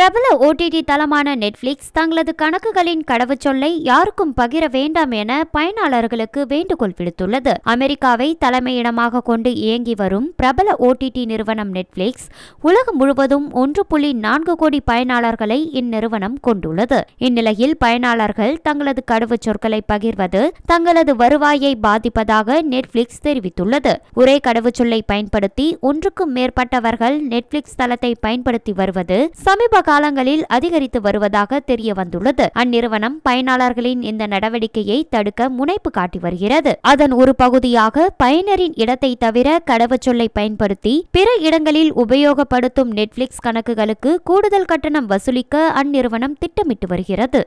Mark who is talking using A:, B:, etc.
A: பிரபல OTT தளமான Netflix தங்களது கணக்குகளின் கடவுச்சொல்லை யாருக்கும் பகிர வேண்டாம் என பயனாளர்களுக்கு வேண்டுகோள் விடுத்துள்ளது அமெரிக்காவை தலைமையிடமாக கொண்டு இயங்கி வரும் பிரபல ஓடிடி நிறுவனம் நெட்ஃபிளிக்ஸ் உலகம் முழுவதும் ஒன்று புள்ளி நான்கு கோடி பயனாளர்களை இந்நிறுவனம் கொண்டுள்ளது இந்நிலையில் பயனாளர்கள் தங்களது கடவுச்சொற்களை பகிர்வது தங்களது வருவாயை பாதிப்பதாக நெட்ஃபிளிக்ஸ் தெரிவித்துள்ளது ஒரே கடவுச்சொல்லை பயன்படுத்தி ஒன்றுக்கும் மேற்பட்டவர்கள் நெட்ஃபிளிக்ஸ் தளத்தை பயன்படுத்தி வருவது சமீப காலங்களில் அதிகரித்து வருவதாக தெரிய வந்துள்ளது அந்நிறுவனம் பயனாளர்களின் இந்த நடவடிக்கையை தடுக்க முனைப்பு காட்டி வருகிறது அதன் ஒரு பகுதியாக பயனரின் இடத்தை தவிர கடவுச்சொல்லை பயன்படுத்தி பிற இடங்களில் உபயோகப்படுத்தும் நெட்ஃபிளிக்ஸ் கணக்குகளுக்கு கூடுதல் கட்டணம் வசூலிக்க அந்நிறுவனம் திட்டமிட்டு வருகிறது